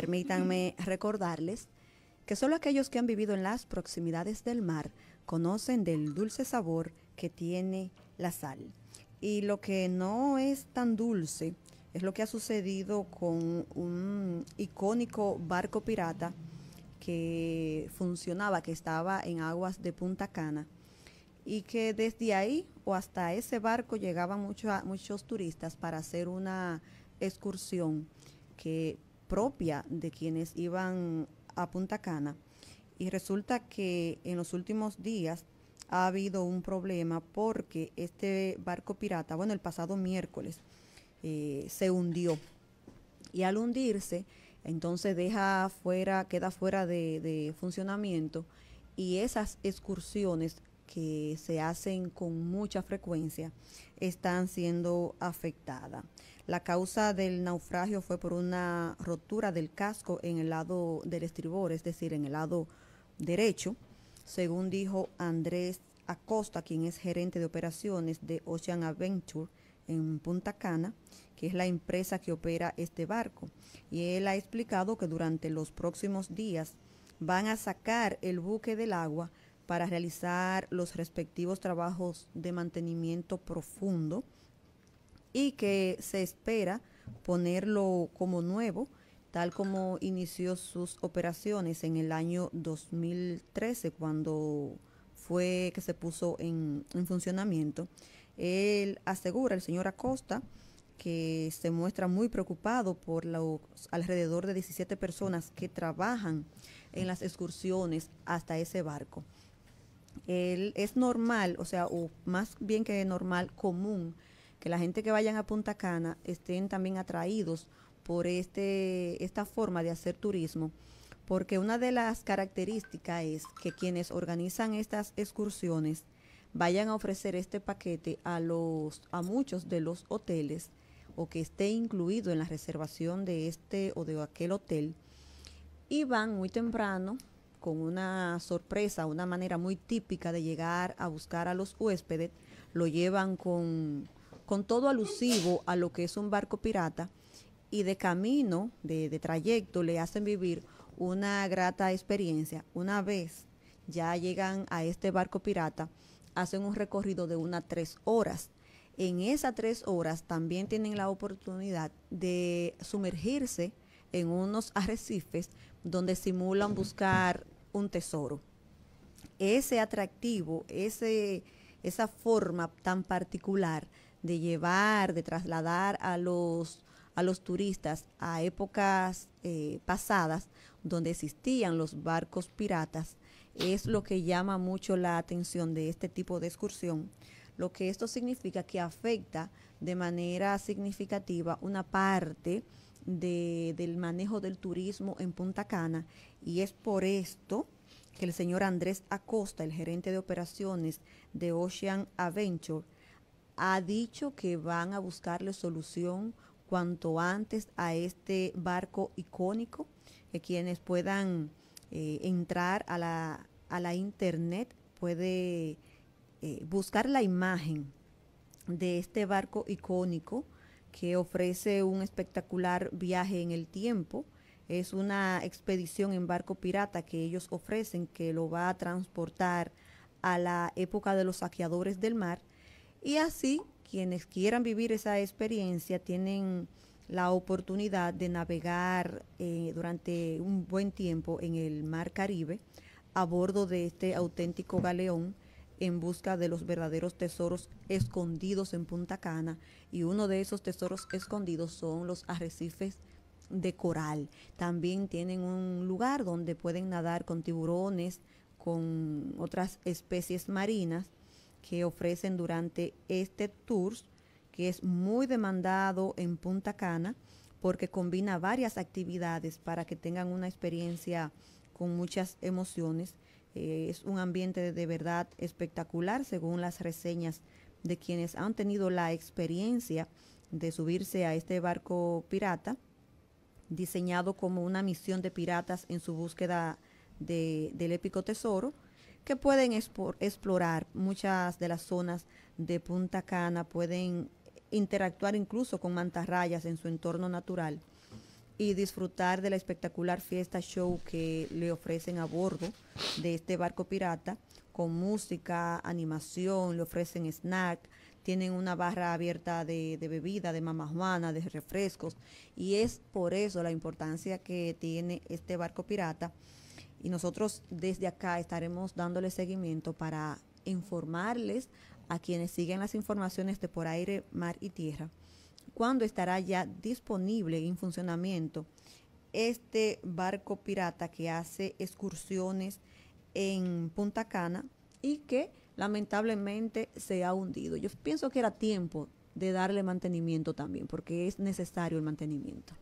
Permítanme recordarles que solo aquellos que han vivido en las proximidades del mar conocen del dulce sabor que tiene la sal. Y lo que no es tan dulce es lo que ha sucedido con un icónico barco pirata que funcionaba, que estaba en aguas de Punta Cana y que desde ahí o hasta ese barco llegaban muchos turistas para hacer una excursión que propia de quienes iban a Punta Cana. Y resulta que en los últimos días ha habido un problema porque este barco pirata, bueno, el pasado miércoles, eh, se hundió. Y al hundirse, entonces deja fuera, queda fuera de funcionamiento y esas excursiones que se hacen con mucha frecuencia están siendo afectadas. La causa del naufragio fue por una rotura del casco en el lado del estribor, es decir, en el lado derecho, según dijo Andrés Acosta, quien es gerente de operaciones de Ocean Adventure en Punta Cana, que es la empresa que opera este barco. Y él ha explicado que durante los próximos días van a sacar el buque del agua para realizar los respectivos trabajos de mantenimiento profundo y que se espera ponerlo como nuevo, tal como inició sus operaciones en el año 2013, cuando fue que se puso en, funcionamiento. Él asegura, el señor Acosta, que se muestra muy preocupado por los alrededor de 17 personas que trabajan en las excursiones hasta ese barco es normal, o sea, o más bien que normal, común, que la gente que vayan a Punta Cana estén también atraídos por este, esta forma de hacer turismo, porque una de las características es que quienes organizan estas excursiones vayan a ofrecer este paquete a, los, a muchos de los hoteles o que esté incluido en la reservación de este o de aquel hotel y van muy temprano con una sorpresa, una manera muy típica de llegar a buscar a los huéspedes, lo llevan con, todo alusivo a lo que es un barco pirata y de camino, de, de trayecto, le hacen vivir una grata experiencia. Una vez ya llegan a este barco pirata, hacen un recorrido de unas tres horas. En esas tres horas también tienen la oportunidad de sumergirse en unos arrecifes donde simulan buscar un tesoro. Ese atractivo, ese, esa forma tan particular de llevar, de trasladar a los, a los turistas a épocas eh, pasadas donde existían los barcos piratas, es lo que llama mucho la atención de este tipo de excursión. Lo que esto significa que afecta de manera significativa una parte del manejo del turismo en Punta Cana y es por esto que el señor Andrés Acosta, el gerente de operaciones de Ocean Adventure, ha dicho que van a buscarle solución cuanto antes a este barco icónico, que quienes puedan eh, entrar a la, a la, internet puede eh, buscar la imagen de este barco icónico que ofrece un espectacular viaje en el tiempo. Es una expedición en barco pirata que ellos ofrecen que lo va a transportar a la época de los saqueadores del mar. Y así, quienes quieran vivir esa experiencia tienen la oportunidad de navegar eh, durante un buen tiempo en el mar Caribe a bordo de este auténtico galeón en busca de los verdaderos tesoros escondidos en Punta Cana y uno de esos tesoros escondidos son los arrecifes de coral. También tienen un lugar donde pueden nadar con tiburones, con otras especies marinas que ofrecen durante este tour, que es muy demandado en Punta Cana porque combina varias actividades para que tengan una experiencia con muchas emociones eh, es un ambiente de verdad espectacular según las reseñas de quienes han tenido la experiencia de subirse a este barco pirata, diseñado como una misión de piratas en su búsqueda del épico tesoro, que pueden explorar muchas de las zonas de Punta Cana, pueden interactuar incluso con mantarrayas en su entorno natural y disfrutar de la espectacular fiesta show que le ofrecen a bordo de este barco pirata, con música, animación, le ofrecen snack, tienen una barra abierta de, bebida, de mamajuana, de refrescos, y es por eso la importancia que tiene este barco pirata. Y nosotros desde acá estaremos dándole seguimiento para informarles a quienes siguen las informaciones de por aire, mar y tierra, cuándo estará ya disponible en funcionamiento este barco pirata que hace excursiones en Punta Cana y que lamentablemente se ha hundido. Yo pienso que era tiempo de darle mantenimiento también, porque es necesario el mantenimiento.